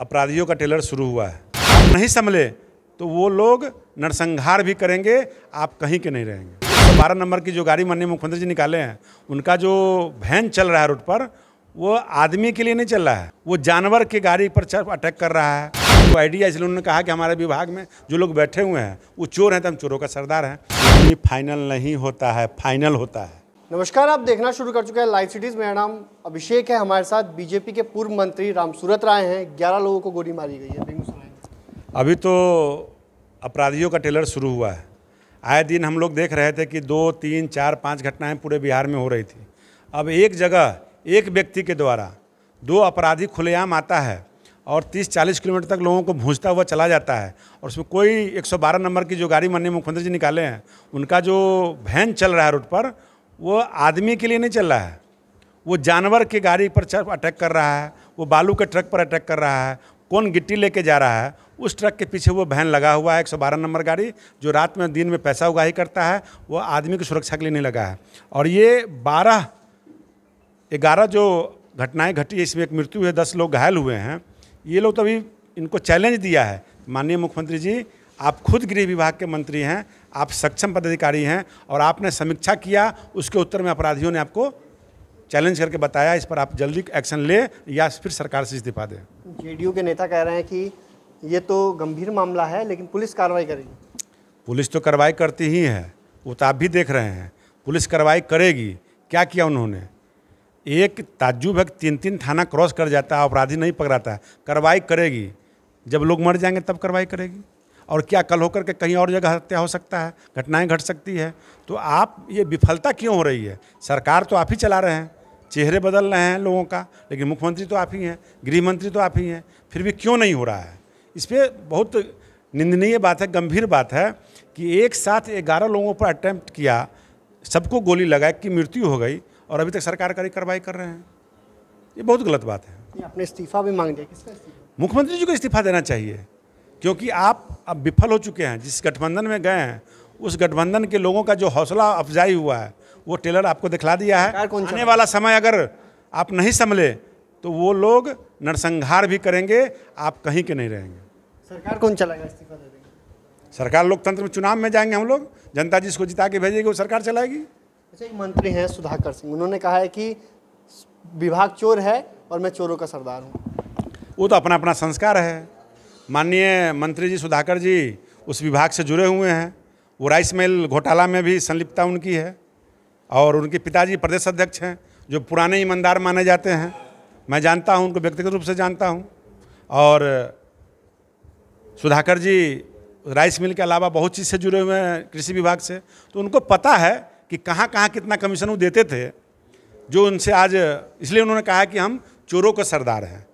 अपराधियों का टेलर शुरू हुआ है नहीं संभले तो वो लोग नरसंहार भी करेंगे आप कहीं के नहीं रहेंगे तो बारह नंबर की जो गाड़ी माननीय मुख्यमंत्री जी निकाले हैं उनका जो वैन चल रहा है रोड पर वो आदमी के लिए नहीं चल रहा है वो जानवर के गाड़ी पर अटैक कर रहा है तो आइडिया इसलिए उन्होंने कहा कि हमारे विभाग में जो लोग बैठे हुए हैं वो चोर हैं तो हम चोरों का सरदार हैं फाइनल नहीं होता है फाइनल होता है नमस्कार आप देखना शुरू कर चुके हैं लाइव सिटीज मेरा नाम अभिषेक है हमारे साथ बीजेपी के पूर्व मंत्री रामसूरत राय हैं ग्यारह लोगों को गोली मारी गई है बेगूसराय अभी तो अपराधियों का टेलर शुरू हुआ है आए दिन हम लोग देख रहे थे कि दो तीन चार पाँच घटनाएं पूरे बिहार में हो रही थी अब एक जगह एक व्यक्ति के द्वारा दो अपराधी खुलेआम आता है और 30-40 किलोमीटर तक लोगों को भूंजता हुआ चला जाता है और उसमें कोई 112 नंबर की जो गाड़ी माननीय मुख्यमंत्री जी निकाले हैं उनका जो वैन चल रहा है रोड पर वो आदमी के लिए नहीं चल रहा है वो जानवर की गाड़ी पर अटैक कर रहा है वो बालू के ट्रक पर अटैक कर रहा है कौन गिट्टी लेके जा रहा है उस ट्रक के पीछे वो वैन लगा हुआ है बारह नंबर गाड़ी जो रात में दिन में पैसा उगाही करता है वो आदमी की सुरक्षा के लिए नहीं लगा है और ये बारह ग्यारह जो घटनाएं घटी इसमें एक मृत्यु है दस लोग घायल हुए हैं ये लोग तो अभी इनको चैलेंज दिया है माननीय मुख्यमंत्री जी आप खुद गृह विभाग के मंत्री हैं आप सक्षम पदाधिकारी हैं और आपने समीक्षा किया उसके उत्तर में अपराधियों ने आपको चैलेंज करके बताया इस पर आप जल्दी एक्शन ले या फिर सरकार से इस्तीफा दें जेडीयू के नेता कह रहे हैं कि ये तो गंभीर मामला है लेकिन पुलिस कार्रवाई करेगी पुलिस तो कार्रवाई करती ही है वो तो आप भी देख रहे हैं पुलिस कार्रवाई करेगी क्या किया उन्होंने एक ताजुब है तीन तीन थाना क्रॉस कर जाता है अपराधी नहीं पकड़ाता है कार्रवाई करेगी जब लोग मर जाएंगे तब कार्रवाई करेगी और क्या कल होकर के कहीं और जगह हत्या हो सकता है घटनाएं घट सकती है तो आप ये विफलता क्यों हो रही है सरकार तो आप ही चला रहे हैं चेहरे बदल रहे हैं लोगों का लेकिन मुख्यमंत्री तो आप ही हैं गृह मंत्री तो आप ही हैं फिर भी क्यों नहीं हो रहा है इस पर बहुत निंदनीय बात है गंभीर बात है कि एक साथ ग्यारह लोगों पर अटैम्प्ट किया सबको गोली लगा की मृत्यु हो गई और अभी तक सरकार कड़ी कार्रवाई कर रहे हैं ये बहुत गलत बात है आपने इस्तीफा भी मांग दिया किसका मुख्यमंत्री जी को इस्तीफा देना चाहिए क्योंकि आप अब विफल हो चुके हैं जिस गठबंधन में गए हैं उस गठबंधन के लोगों का जो हौसला अफजाई हुआ है वो टेलर आपको दिखला दिया है आने वाला समय अगर आप नहीं संभले तो वो लोग नरसंहार भी करेंगे आप कहीं के नहीं रहेंगे सरकार कौन चलाएगा इस्तीफा सरकार लोकतंत्र में चुनाव में जाएंगे हम लोग जनता जिसको जिता के भेजेगी वो सरकार चलाएगी अच्छा एक मंत्री हैं सुधाकर सिंह उन्होंने कहा है कि विभाग चोर है और मैं चोरों का सरदार हूँ वो तो अपना अपना संस्कार है माननीय मंत्री जी सुधाकर जी उस विभाग से जुड़े हुए हैं वो राइस मिल घोटाला में भी संलिप्तता उनकी है और उनके पिताजी प्रदेश अध्यक्ष हैं जो पुराने ईमानदार माने जाते हैं मैं जानता हूं उनको व्यक्तिगत रूप से जानता हूं और सुधाकर जी राइस मिल के अलावा बहुत चीज़ से जुड़े हुए हैं कृषि विभाग से तो उनको पता है कि कहाँ कहाँ कितना कमीशन वो देते थे जो उनसे आज इसलिए उन्होंने कहा कि हम चोरों के सरदार हैं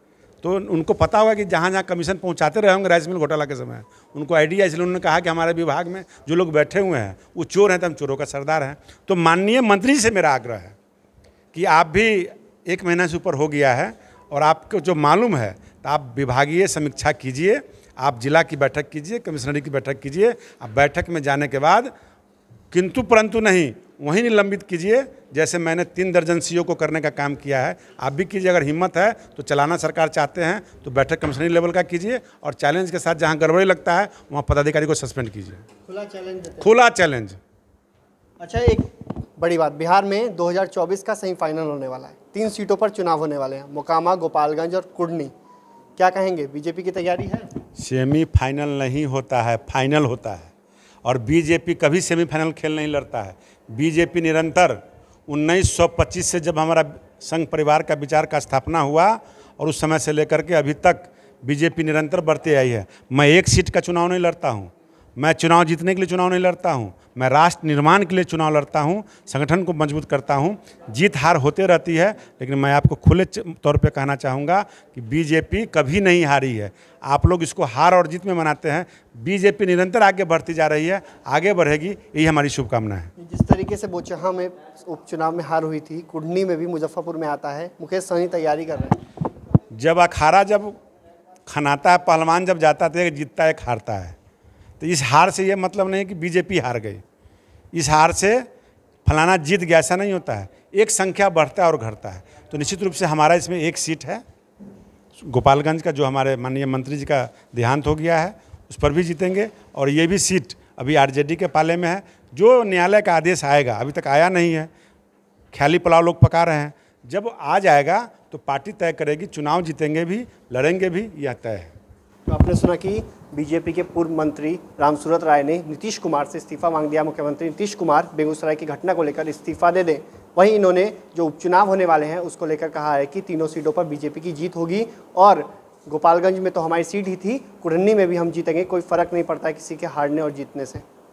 तो उनको पता होगा कि जहाँ जहाँ कमीशन पहुँचाते रहे होंगे राइस मिल घोटाला के समय उनको आइडिया इसलिए उन्होंने कहा कि हमारे विभाग में जो लोग बैठे हुए हैं वो चोर हैं तो हम चोरों का सरदार हैं तो माननीय मंत्री से मेरा आग्रह है कि आप भी एक महीना से ऊपर हो गया है और आपको जो मालूम है तो आप विभागीय समीक्षा कीजिए आप जिला की बैठक कीजिए कमिश्नरी की बैठक कीजिए आप बैठक में जाने के बाद किंतु परंतु नहीं वहीं निलंबित कीजिए जैसे मैंने तीन दर्जन सी को करने का काम किया है आप भी कीजिए अगर हिम्मत है तो चलाना सरकार चाहते हैं तो बैठक कमिश्नरी लेवल का कीजिए और चैलेंज के साथ जहां गड़बड़ी लगता है वहां पदाधिकारी को सस्पेंड कीजिए खुला चैलेंज खुला चैलेंज अच्छा एक बड़ी बात बिहार में 2024 का सेमीफाइनल होने वाला है तीन सीटों पर चुनाव होने वाले हैं मोकामा गोपालगंज और कुड़नी क्या कहेंगे बीजेपी की तैयारी है सेमीफाइनल नहीं होता है फाइनल होता है और बीजेपी कभी सेमीफाइनल खेल नहीं लड़ता है बीजेपी निरंतर 1925 से जब हमारा संघ परिवार का विचार का स्थापना हुआ और उस समय से लेकर के अभी तक बीजेपी निरंतर बढ़ती आई है मैं एक सीट का चुनाव नहीं लड़ता हूँ मैं चुनाव जीतने के लिए चुनाव नहीं लड़ता हूँ मैं राष्ट्र निर्माण के लिए चुनाव लड़ता हूँ संगठन को मजबूत करता हूँ जीत हार होते रहती है लेकिन मैं आपको खुले तौर पे कहना चाहूँगा कि बीजेपी कभी नहीं हारी है आप लोग इसको हार और जीत में मनाते हैं बीजेपी निरंतर आगे बढ़ती जा रही है आगे बढ़ेगी यही हमारी शुभकामना है जिस तरीके से बोचहा में उपचुनाव में हार हुई थी कुडनी में भी मुजफ्फरपुर में आता है मुकेश सही तैयारी कर रहे हैं जब अखाड़ा जब खनाता है पहलवान जब जाता है जीतता है एक हारता है तो इस हार से यह मतलब नहीं कि बीजेपी हार गई इस हार से फलाना जीत गया ऐसा नहीं होता है एक संख्या बढ़ता है और घटता है तो निश्चित रूप से हमारा इसमें एक सीट है गोपालगंज का जो हमारे माननीय मंत्री जी का देहांत हो गया है उस पर भी जीतेंगे और ये भी सीट अभी आरजेडी के पाले में है जो न्यायालय का आदेश आएगा अभी तक आया नहीं है ख्याली पुलाव लोग पका रहे हैं जब आ जाएगा तो पार्टी तय करेगी चुनाव जीतेंगे भी लड़ेंगे भी यह तय है तो आपने सुना कि बीजेपी के पूर्व मंत्री रामसूरत राय ने नीतीश कुमार से इस्तीफा मांग दिया मुख्यमंत्री नीतीश कुमार बेगूसराय की घटना को लेकर इस्तीफा दे दें वहीं इन्होंने जो उपचुनाव होने वाले हैं उसको लेकर कहा है कि तीनों सीटों पर बीजेपी की जीत होगी और गोपालगंज में तो हमारी सीट ही थी कुरन्नी में भी हम जीतेंगे कोई फ़र्क नहीं पड़ता किसी के हारने और जीतने से